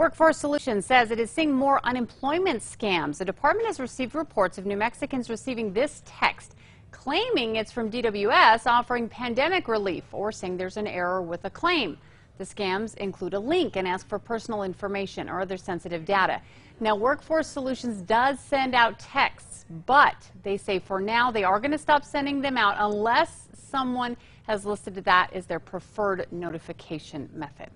Workforce Solutions says it is seeing more unemployment scams. The department has received reports of New Mexicans receiving this text claiming it's from DWS offering pandemic relief or saying there's an error with a claim. The scams include a link and ask for personal information or other sensitive data. Now, Workforce Solutions does send out texts, but they say for now they are going to stop sending them out unless someone has listed that as their preferred notification method.